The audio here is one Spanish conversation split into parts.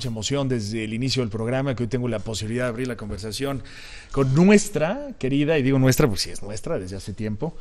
mucha emoción desde el inicio del programa que hoy tengo la posibilidad de abrir la conversación con nuestra querida, y digo nuestra porque sí es nuestra desde hace tiempo,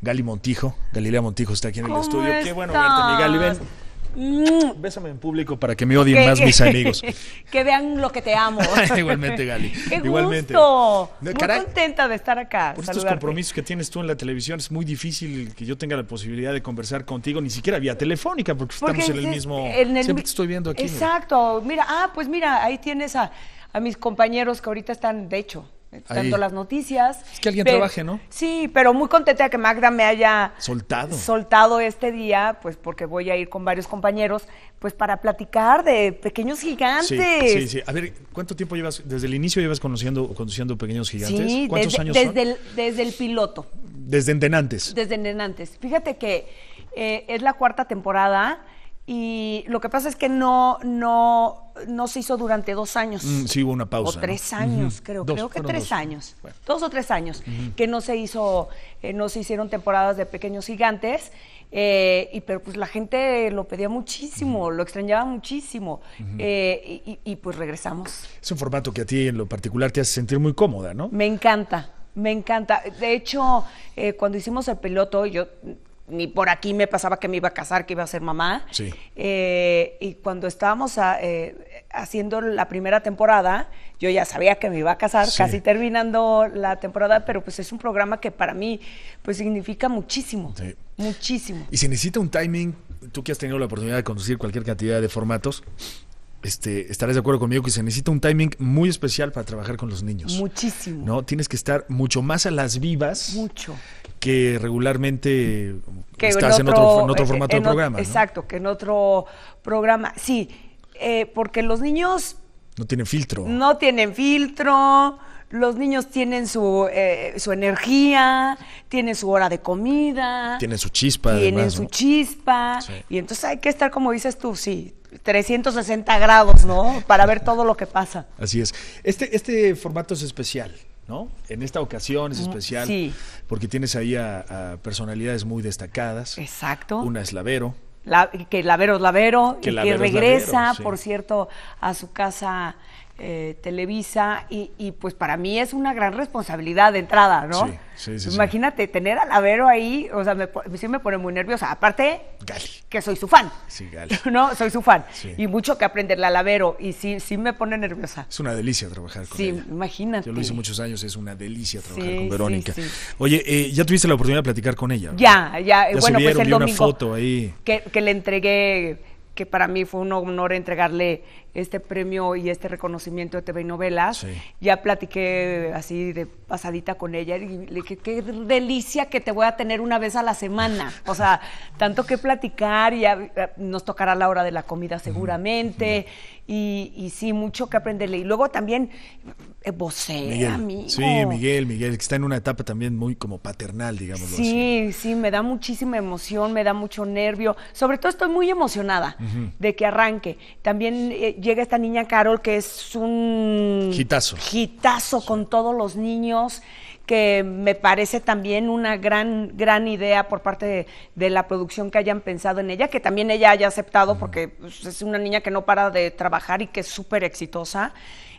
Gali Montijo. Galilea Montijo está aquí en el estudio. Qué bueno Gali. Mm. Bésame en público para que me odien más mis amigos. que vean lo que te amo. Igualmente, Gali. Igualmente. Gusto. muy contenta de estar acá. Por estos compromisos que tienes tú en la televisión, es muy difícil que yo tenga la posibilidad de conversar contigo, ni siquiera vía telefónica, porque, estamos en el mismo. siempre te estoy viendo aquí. Exacto. Mira, ah, pues mira, ahí tienes a, a mis compañeros que ahorita están, de hecho, tanto las noticias. Es que alguien trabaje, ¿no? Sí, pero muy contenta que Magda me haya soltado. soltado este día, pues porque voy a ir con varios compañeros, pues para platicar de pequeños gigantes. Sí, sí, A ver, ¿cuánto tiempo llevas? ¿Desde el inicio llevas conociendo conduciendo pequeños gigantes? Sí, ¿Cuántos desde, años? Desde El, desde el piloto. Desde Endenantes. Desde Endenantes. Fíjate que eh, es la cuarta temporada y lo que pasa es que no, no no se hizo durante dos años. Mm, sí, hubo una pausa. O tres años, creo. creo que tres años. Dos o tres años que no se hizo, eh, no se hicieron temporadas de pequeños gigantes. Eh, y pero pues la gente lo pedía muchísimo, lo extrañaba muchísimo. Eh, y, pues regresamos. Es un formato que a ti en lo particular te hace sentir muy cómoda, ¿no? Me encanta, me encanta. De hecho, cuando hicimos el piloto, yo ni por aquí me pasaba que me iba a casar, que iba a ser mamá. Sí. y cuando estábamos a, haciendo la primera temporada, yo ya sabía que me iba a casar, casi terminando la temporada, pero pues es un programa que para mí pues significa muchísimo, muchísimo. Y se necesita un timing, tú que has tenido la oportunidad de conducir cualquier cantidad de formatos, este, estarás de acuerdo conmigo que se necesita un timing muy especial para trabajar con los niños. Muchísimo. ¿No? Tienes que estar mucho más a las vivas. Mucho. Que regularmente estás en otro, formato de programa. Exacto, que en otro programa. Sí, eh, porque los niños... No tienen filtro. No tienen filtro, los niños tienen su, eh, su energía, tienen su hora de comida. Tienen su chispa. Tienen su chispa. Y entonces hay que estar, como dices tú, sí, 360 grados, ¿no? Para ver todo lo que pasa. Así es. Este, este formato es especial. ¿No? En esta ocasión es mm, especial sí. porque tienes ahí a, personalidades muy destacadas. Exacto. Una es Lavero, que Lavero es que y que regresa, por cierto, a su casa eh, Televisa y, pues para mí es una gran responsabilidad de entrada, ¿no? Sí, sí, sí Imagínate tener a Lavero ahí, o sea, me, sí me pone muy nerviosa. Aparte, que soy su fan. Sí, Gali. No, soy su fan. Y mucho que aprenderle a Lavero, y sí, sí me pone nerviosa. Es una delicia trabajar con Sí, imagínate. Yo lo hice muchos años, es una delicia trabajar con Verónica. Oye, eh, ya tuviste la oportunidad de platicar con ella. Ya, ya. bueno, pues una foto ahí. que le entregué que para mí fue un honor entregarle este premio y este reconocimiento de TV novelas. Ya platiqué así de pasadita con ella y le dije, qué delicia que te voy a tener una vez a la semana. O sea, tanto que platicar, ya nos tocará la hora de la comida seguramente. y, y, sí, mucho que aprenderle. Y luego también eh, a mí. Sí, Miguel, Miguel, que está en una etapa también muy como paternal, digamos. sí, Sí, me da muchísima emoción, me da mucho nervio. Sobre todo estoy muy emocionada de que arranque. También eh, llega esta niña Carol, que es un... Gitazo. Gitazo con todos los niños que me parece también una gran, gran idea por parte de, la producción que hayan pensado en ella, que también ella haya aceptado, porque pues, es una niña que no para de trabajar y que es súper exitosa.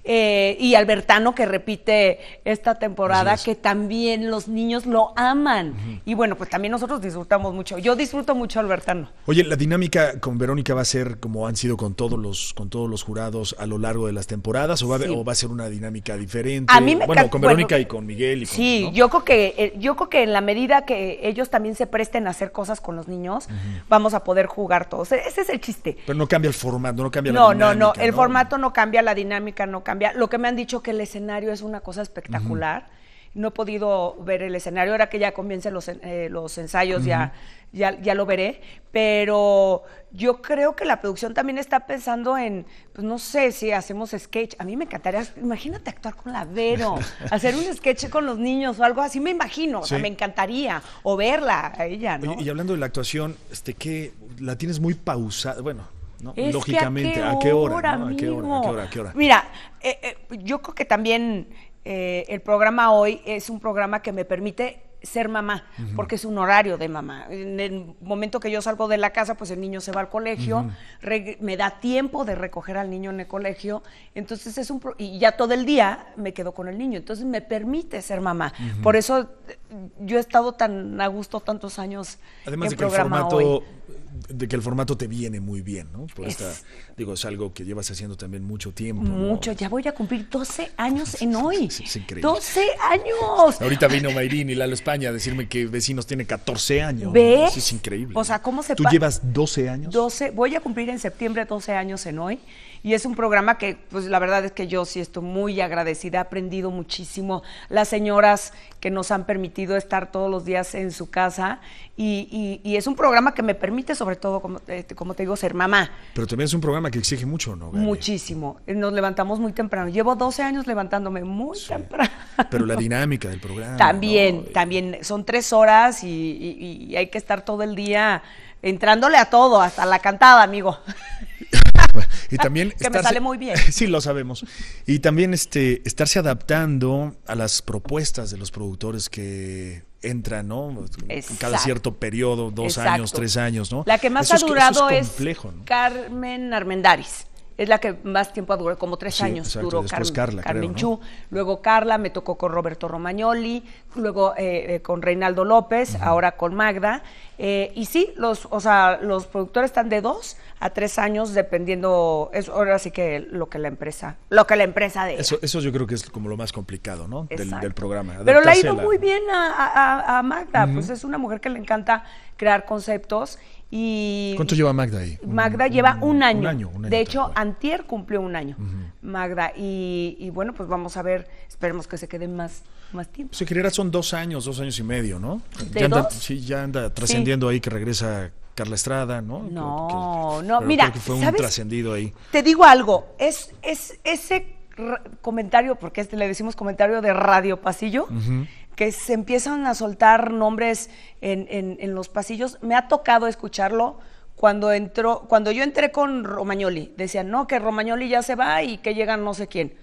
Eh, y Albertano que repite esta temporada, que también los niños lo aman. Y bueno, pues también nosotros disfrutamos mucho. Yo disfruto mucho Albertano. Oye, la dinámica con Verónica va a ser como han sido con todos los, con todos los jurados a lo largo de las temporadas, o va, a ser una dinámica diferente. bueno, con Verónica y con Miguel y con, Sí, yo creo que, eh, yo creo que en la medida que ellos también se presten a hacer cosas con los niños, vamos a poder jugar todos. E-, ese es el chiste. Pero no cambia el formato, no cambia no, la dinámica. No, no, no, el formato no cambia, la dinámica no cambia lo que me han dicho que el escenario es una cosa espectacular. no he podido ver el escenario. Ahora que ya comiencen los, eh, los ensayos, ya, ya, lo veré. Pero yo creo que la producción también está pensando en, pues no sé si hacemos sketch. A mí me encantaría, imagínate actuar con la Vero, hacer un sketch con los niños o algo así, me imagino. O sea, me encantaría. O verla a ella, ¿no? y hablando de la actuación, este, que la tienes muy pausada. Bueno Lógicamente, ¿a qué hora? Mira, yo creo que también eh, el programa hoy es un programa que me permite ser mamá, porque es un horario de mamá. En el momento que yo salgo de la casa, pues el niño se va al colegio, me da tiempo de recoger al niño en el colegio, entonces es un y ya todo el día me quedo con el niño, entonces me permite ser mamá. Por eso yo he estado tan a gusto tantos años. Además de, que programa el formato, de que el formato te viene muy bien, ¿no? digo, es algo que llevas haciendo también mucho tiempo. Mucho, ya voy a cumplir 12 años en hoy. Es, increíble. 12 años. Ahorita vino Mayrín y Lalo España a decirme que vecinos tiene 14 años. Es increíble. O sea, ¿cómo se ¿Tú llevas 12 años? 12, voy a cumplir en septiembre 12 años en hoy. Y es un programa que, pues la verdad es que yo sí estoy muy agradecida, he aprendido muchísimo. Las señoras que nos han permitido estar todos los días en su casa y, y, es un programa que me permite, sobre todo, como, este, como, te digo, ser mamá. Pero también es un programa que exige mucho, ¿no? Muchísimo. Nos levantamos muy temprano. Llevo 12 años levantándome muy temprano. Pero la dinámica del programa. También, también. Son tres horas y, y hay que estar todo el día entrándole a todo, hasta la cantada, amigo. también que me sale muy bien. sí, lo sabemos. Y también este, estarse adaptando a las propuestas de los productores que entran, ¿no? Cada cierto periodo, dos años, tres años, ¿no? La que más ha durado es, Carmen Armendariz es la que más tiempo ha durado, como tres años duró Carmen Chú luego Carla, me tocó con Roberto Romagnoli, luego eh, eh, con Reinaldo López, ahora con Magda. Eh, y sí, los, o sea, los productores están de dos a tres años, dependiendo, es ahora sí que lo que la empresa, lo que la empresa de. Eso, eso yo creo que es como lo más complicado, ¿no? Del, programa. Pero le ha ido muy bien a, Magda, pues es una mujer que le encanta crear conceptos y... ¿Cuánto lleva Magda ahí? Magda lleva un, año. de hecho, Antier cumplió un año, Magda. Y, y, bueno, pues vamos a ver, esperemos que se queden más más tiempo. Si son dos años, dos años y medio, ¿no? ya anda, Sí, ya anda trascendiendo ahí que regresa Carla Estrada, ¿no? No, no, mira. que fue un trascendido ahí. Te digo algo, es, es ese comentario, porque este le decimos comentario de radio pasillo, que se empiezan a soltar nombres en, en, en los pasillos. Me ha tocado escucharlo cuando entró, cuando yo entré con Romagnoli, decían, no, que Romagnoli ya se va y que llegan no sé quién.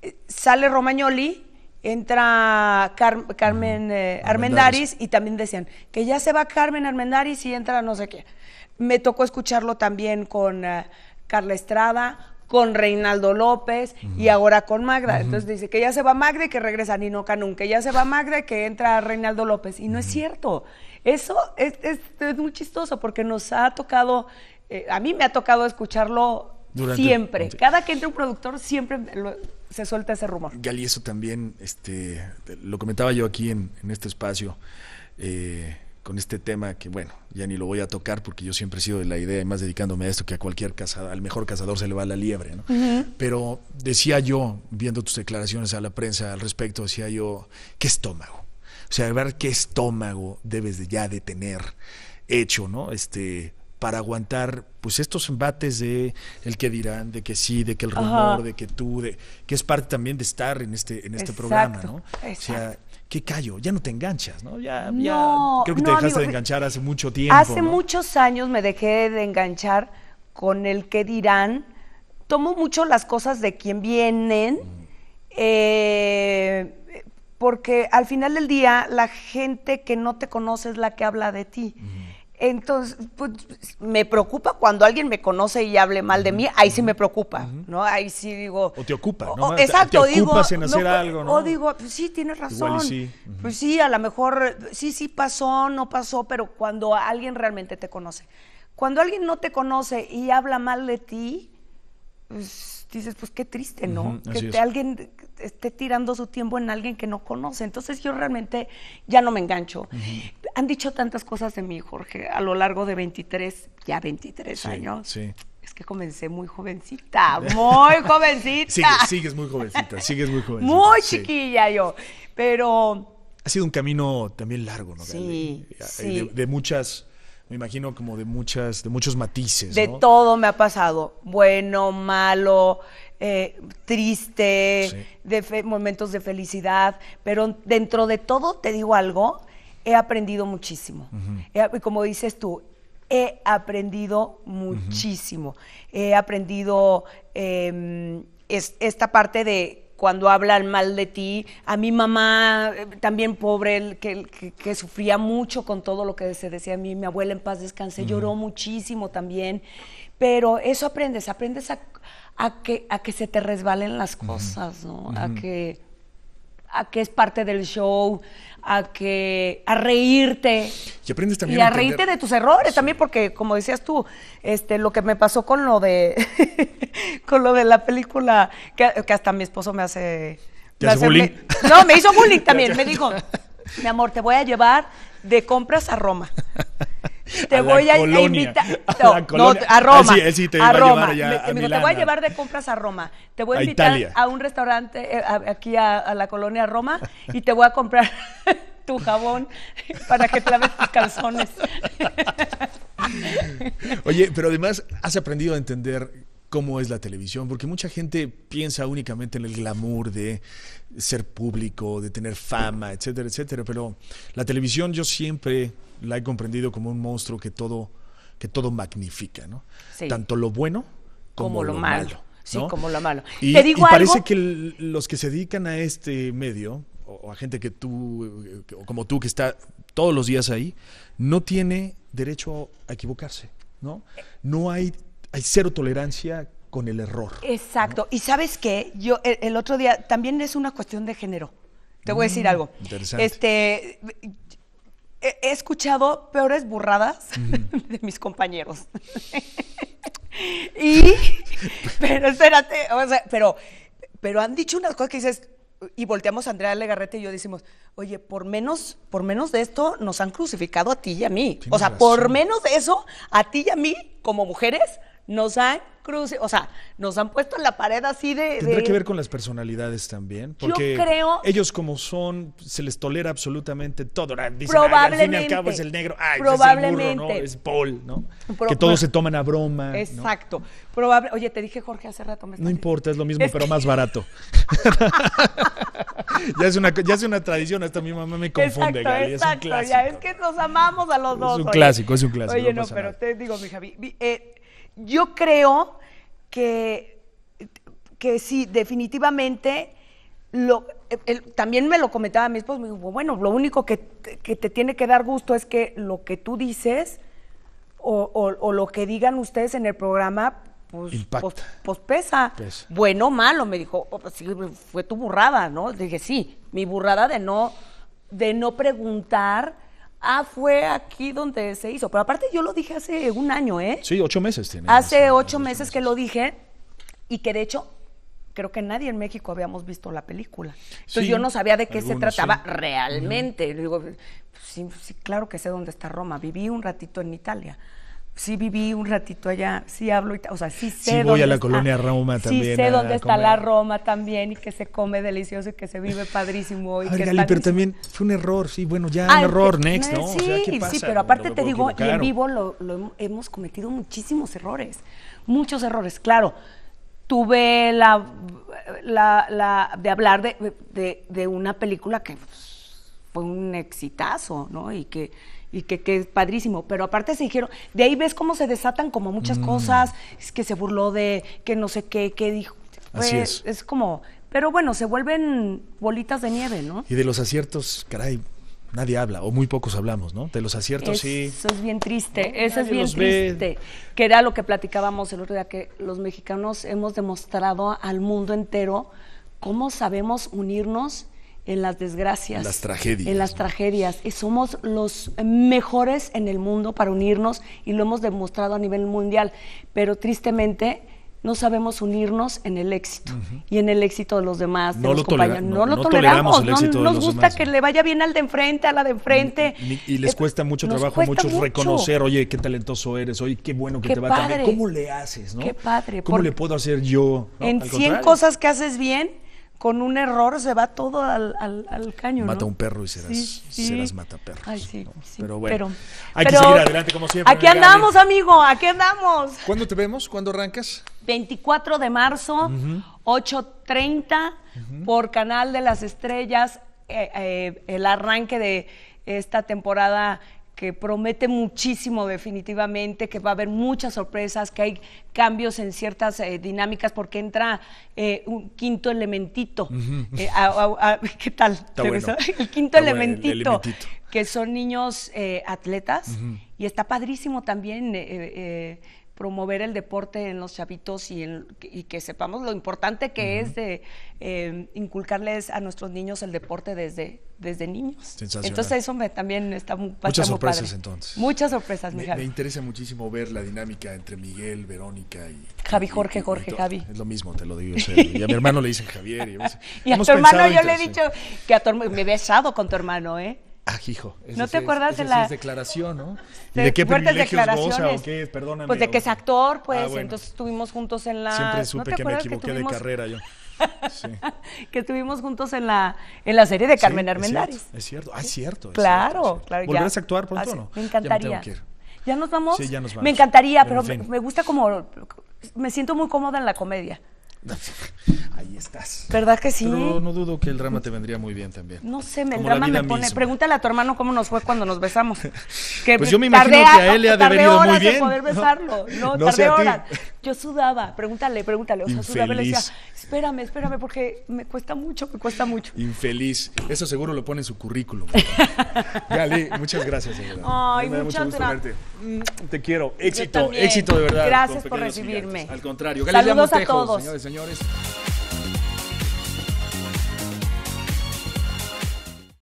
Eh, sale Romagnoli entra Carmen ah, eh, Armendariz y también decían que ya se va Carmen Armendaris y entra no sé qué. Me tocó escucharlo también con eh, Carla Estrada, con Reinaldo López y ahora con Magda. Entonces dice que ya se va Magda y que regresa Nino Canún, que ya se va Magda y que entra Reinaldo López. Y no es cierto. Eso es, es, muy chistoso porque nos ha tocado, eh, a mí me ha tocado escucharlo siempre. Cada que entra un productor, siempre se suelta ese rumor. Gali, eso también, este, lo comentaba yo aquí en, este espacio, eh, con este tema que, bueno, ya ni lo voy a tocar porque yo siempre he sido de la idea, más dedicándome a esto, que a cualquier cazador, al mejor cazador se le va la liebre, ¿no? Pero decía yo, viendo tus declaraciones a la prensa al respecto, decía yo, ¿qué estómago? O sea, ver qué estómago debes de ya de tener hecho, ¿no? Este, para aguantar pues estos embates de el que dirán, de que sí, de que el rumor, de que tú, de que es parte también de estar en este en este programa, ¿no? O sea, qué callo, ya no te enganchas, ¿no? Ya, ya creo que te dejaste de enganchar hace mucho tiempo. Hace muchos años me dejé de enganchar con el que dirán. Tomo mucho las cosas de quien vienen, mm. eh, porque al final del día la gente que no te conoce es la que habla de ti. Mm. Entonces, pues, me preocupa cuando alguien me conoce y hable mal de mí, ahí sí me preocupa, ¿no? Ahí sí digo... O te ocupa, ¿no? O, exacto, te ocupas digo, en hacer algo, ¿no? O digo, pues, sí, tienes razón. Igual sí. Pues sí, a lo mejor sí, sí pasó, no pasó, pero cuando alguien realmente te conoce. Cuando alguien no te conoce y habla mal de ti, pues dices, pues qué triste, ¿no? que alguien esté tirando su tiempo en alguien que no conoce. Entonces yo realmente ya no me engancho. Han dicho tantas cosas de mí, Jorge, a lo largo de 23, ya 23 años. Sí. Es que comencé muy jovencita, muy jovencita. sigues, sigues muy jovencita, sigues muy jovencita. muy chiquilla yo, pero... Ha sido un camino también largo, ¿no? Sí, de muchas me imagino como de muchas, de muchos matices. De todo me ha pasado, bueno, malo, eh, triste, de momentos de felicidad, pero dentro de todo te digo algo, he aprendido muchísimo. Y eh, como dices tú, he aprendido muchísimo. He aprendido em, esta parte de cuando hablan mal de ti. A mi mamá, eh, también pobre, que, que, que sufría mucho con todo lo que se decía a mí. Mi abuela en paz descanse, lloró muchísimo también. Pero eso aprendes, aprendes a, que, a que se te resbalen las cosas, ¿no? A que a que es parte del show, a que a reírte. Y aprendes también a, reírte de tus errores también porque como decías tú, este lo que me pasó con lo de con lo de la película que, hasta mi esposo me hace, ¿Te hace bullying? no, me hizo bullying también, me dijo, "Mi amor, te voy a llevar de compras a Roma." te voy a, invitar. a, Roma. sí, te A te voy a llevar de compras a Roma. Te voy a, invitar a un restaurante eh, aquí a, la colonia Roma y te voy a comprar tu jabón para que te laves tus calzones. Oye, pero además has aprendido a entender cómo es la televisión, porque mucha gente piensa únicamente en el glamour de ser público, de tener fama, etcétera, etcétera, pero la televisión yo siempre la he comprendido como un monstruo que todo, que todo magnifica, ¿no? Tanto lo bueno como, lo, malo. sí, como lo malo. Y, ¿Te parece que los que se dedican a este medio, o, a gente que tú, eh, o como tú, que está todos los días ahí, no tiene derecho a equivocarse, ¿no? No hay, hay cero tolerancia con el error. Exacto. Y sabes qué? yo el, otro día también es una cuestión de género. Te voy a decir mm, algo. Interesante. Este, he escuchado peores burradas de mis compañeros. y, pero espérate, o sea, pero, pero han dicho unas cosas que dices, y volteamos a Andrea Legarrete y yo decimos, oye, por menos, por menos de esto nos han crucificado a ti y a mí. o sea, por menos de eso, a ti y a mí, como mujeres, nos han cruce, o sea, nos han puesto en la pared así de... Tendrá que ver con las personalidades también, porque ellos como son, se les tolera absolutamente todo. Ah, dicen, probablemente. Al fin y al cabo es el negro, Ay, probablemente. es el burro, Es Paul, ¿no? que todos se toman a broma. Exacto. Probable... Oye, te dije Jorge hace rato. Me no importa, es lo mismo, pero más barato. ya, es una, ya es una tradición, hasta mi mamá me confunde, exacto, exacto. Es Ya es que nos amamos a los dos. Es un clásico, es un clásico. Oye, no, pero te digo, mi Javi, eh, yo creo que, que sí, definitivamente, lo, también me lo comentaba mi esposo, me dijo, bueno, lo único que, te tiene que dar gusto es que lo que tú dices o, lo que digan ustedes en el programa, pues, pues, pues, pesa. pesa. Bueno, malo, me dijo, oh, pues sí, fue tu burrada, ¿no? Dije, sí, mi burrada de no, de no preguntar Ah, fue aquí donde se hizo. Pero aparte yo lo dije hace un año, ¿eh? Sí, ocho meses tiene. Hace ocho, meses, que lo dije y que de hecho creo que nadie en México habíamos visto la película. Entonces yo no sabía de qué se trataba realmente. Digo, sí, claro que sé dónde está Roma. Viví un ratito en Italia sí viví un ratito allá, sí hablo, o sea, sí sé. Sí voy a la colonia Roma también. Sí sé dónde está la Roma también y que se come delicioso y que se vive padrísimo. Y que pero también fue un error, sí, bueno, ya un error, eh, next, ¿no? Sí, sí, pero aparte te digo, y en vivo lo, hemos cometido muchísimos errores, muchos errores, claro. Tuve la, la, de hablar de, de una película que pues, fue un exitazo, ¿no? Y que y que, que, es padrísimo, pero aparte se dijeron, de ahí ves cómo se desatan como muchas mm. cosas, es que se burló de, que no sé qué, qué dijo. Pues, es. como, pero bueno, se vuelven bolitas de nieve, ¿no? Y de los aciertos, caray, nadie habla, o muy pocos hablamos, ¿no? De los aciertos sí. Eso es bien triste, eso es bien triste. Que era lo que platicábamos el otro día, que los mexicanos hemos demostrado al mundo entero cómo sabemos unirnos en las desgracias, en las tragedias. En las tragedias. Y somos los mejores en el mundo para unirnos y lo hemos demostrado a nivel mundial. Pero tristemente no sabemos unirnos en el éxito y en el éxito de los demás. de los lo, no, lo toleramos, no, nos gusta que le vaya bien al de enfrente, a la de enfrente. y les cuesta mucho trabajo muchos reconocer, oye, qué talentoso eres, oye, qué bueno que te va a ¿Cómo le haces? ¿Qué padre? ¿Cómo le puedo hacer yo? en 100 cosas que haces bien, con un error se va todo al, caño. Mata un perro y serás, las mata perros. Ay, sí, sí. Pero bueno, hay que seguir adelante como siempre. Aquí andamos, amigo, aquí andamos. ¿Cuándo te vemos? ¿Cuándo arrancas? 24 de marzo, 8.30 por Canal de las Estrellas, eh, eh, el arranque de esta temporada que promete muchísimo definitivamente, que va a haber muchas sorpresas, que hay cambios en ciertas eh, dinámicas porque entra eh, un quinto elementito. Eh, ¿Qué tal? El quinto elementito, que son niños atletas y está padrísimo también promover el deporte en los chavitos y, en, que sepamos lo importante que es de em, inculcarles a nuestros niños el deporte desde, desde niños. Entonces eso también está muy Muchas entonces. Muchas sorpresas, me, me, interesa muchísimo ver la dinámica entre Miguel, Verónica y... Javi, Jorge, Jorge, Javi. Es lo mismo, te lo digo. y a mi hermano le dicen Javier. Y, a, tu hermano yo le he dicho que me he besado con tu hermano, ¿eh? Ah, hijo. ¿No te acuerdas de la sí declaración, no? De, qué privilegios goza o qué? Perdóname. Pues de que es actor, ah, pues. Entonces estuvimos juntos en la. Siempre supe ¿No que me equivoqué de carrera yo. Sí. que estuvimos juntos en la, en la serie de Carmen Armendáriz. Es cierto, ah, es cierto. claro, es cierto, claro. ¿Volverás a actuar pronto o no? Me encantaría. Ya, nos vamos? Sí, ya nos vamos. Me encantaría, pero, me gusta como. Me siento muy cómoda en la comedia. Ahí estás. ¿Verdad que sí? no dudo que el drama te vendría muy bien también. No sé, el drama me pone. Pregúntale a tu hermano cómo nos fue cuando nos besamos. Que pues yo me imagino que a él le ha devenido muy bien. De poder besarlo. No, no, no tardé horas. Yo sudaba, pregúntale, pregúntale. O sea, sudaba y le decía, espérame, espérame, porque me cuesta mucho, me cuesta mucho. Infeliz. Eso seguro lo pone en su currículum. Gali, muchas gracias. señora. Ay, me muchas gracias. Mm. Te quiero. Éxito, éxito de verdad. Gracias por recibirme. Al contrario. Gali, Saludos a todos. Señores, señores.